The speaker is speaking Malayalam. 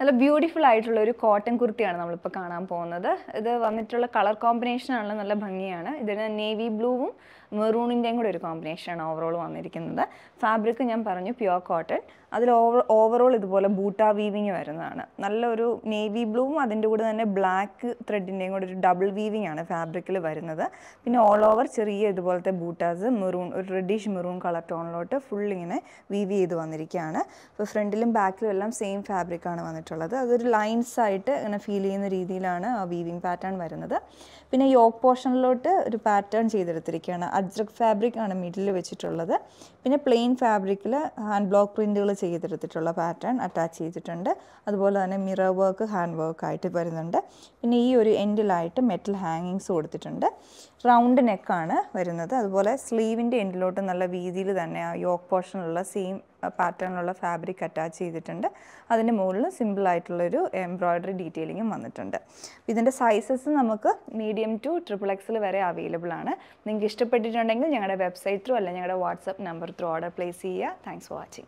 നല്ല ബ്യൂട്ടിഫുൾ ആയിട്ടുള്ള ഒരു കോട്ടൺ കുർത്തിയാണ് നമ്മളിപ്പോൾ കാണാൻ പോകുന്നത് ഇത് വന്നിട്ടുള്ള കളർ കോമ്പിനേഷൻ നല്ല ഭംഗിയാണ് ഇതിന് നേവി ബ്ലൂവും മെറൂണിൻ്റെയും കൂടെ ഒരു കോമ്പിനേഷനാണ് ഓവറോൾ വന്നിരിക്കുന്നത് ഫാബ്രിക് ഞാൻ പറഞ്ഞു പ്യുവർ കോട്ടൺ അതിൽ ഓവർ ഓവറോൾ ഇതുപോലെ ബൂട്ട വീവിങ് വരുന്നതാണ് നല്ലൊരു നേവി ബ്ലൂവും അതിൻ്റെ കൂടെ തന്നെ ബ്ലാക്ക് ത്രെഡിൻ്റെയും കൂടെ ഒരു ഡബിൾ വീവിങ് ആണ് ഫാബ്രിക്കിൽ വരുന്നത് പിന്നെ ഓൾ ഓവർ ചെറിയ ഇതുപോലത്തെ ബൂട്ടാസ് മെറൂൺ ഒരു റെഡിഷ് മെറൂൺ കളർ ടോണിലോട്ട് ഫുൾ ഇങ്ങനെ വീവ് ചെയ്ത് വന്നിരിക്കുകയാണ് ഇപ്പോൾ ഫ്രണ്ടിലും ബാക്കിലും എല്ലാം സെയിം ഫാബ്രിക്കാണ് വന്നിട്ടുള്ളത് അതൊരു ലൈൻസ് ആയിട്ട് ഇങ്ങനെ ഫീൽ ചെയ്യുന്ന രീതിയിലാണ് ആ വീവിങ് പാറ്റേൺ വരുന്നത് പിന്നെ യോക്ക് പോർഷനിലോട്ട് ഒരു പാറ്റേൺ ചെയ്തെടുത്തിരിക്കുകയാണ് അജ്രക് ഫാബ്രിക് ആണ് മിഡിൽ വെച്ചിട്ടുള്ളത് പിന്നെ പ്ലെയിൻ ഫാബ്രിക്കിൽ ഹാൻഡ് ബ്ലോക്ക് പ്രിൻറ്റുകൾ ചെയ്തെടുത്തിട്ടുള്ള പാറ്റേൺ അറ്റാച്ച് ചെയ്തിട്ടുണ്ട് അതുപോലെ തന്നെ മിറർ വർക്ക് ഹാൻഡ് വർക്ക് ആയിട്ട് വരുന്നുണ്ട് പിന്നെ ഈ ഒരു എൻഡിലായിട്ട് മെറ്റൽ ഹാങ്ങിങ്സ് കൊടുത്തിട്ടുണ്ട് റൗണ്ട് നെക്കാണ് വരുന്നത് അതുപോലെ സ്ലീവിൻ്റെ എൻഡിലോട്ട് നല്ല വീതിയിൽ തന്നെ ആ യോക്ക് പോർഷനുള്ള സെയിം പാറ്റേണിലുള്ള ഫാബ്രിക് അറ്റാച്ച് ചെയ്തിട്ടുണ്ട് അതിൻ്റെ മുകളിൽ സിമ്പിളായിട്ടുള്ളൊരു എംബ്രോയ്ഡറി ഡീറ്റെയിലിങ്ങും വന്നിട്ടുണ്ട് ഇതിൻ്റെ സൈസസ് നമുക്ക് മീഡിയം ടു ട്രിപ്പിൾ എക്സിൽ വരെ അവൈലബിൾ ആണ് നിങ്ങൾക്ക് ഇഷ്ടപ്പെട്ടിട്ടുണ്ടെങ്കിൽ ഞങ്ങളുടെ വെബ്സൈറ്റ് ത്രൂ അല്ലെങ്കിൽ ഞങ്ങളുടെ WhatsApp number through order place ചെയ്യുക താങ്ക്സ് ഫോർ വാച്ചിങ്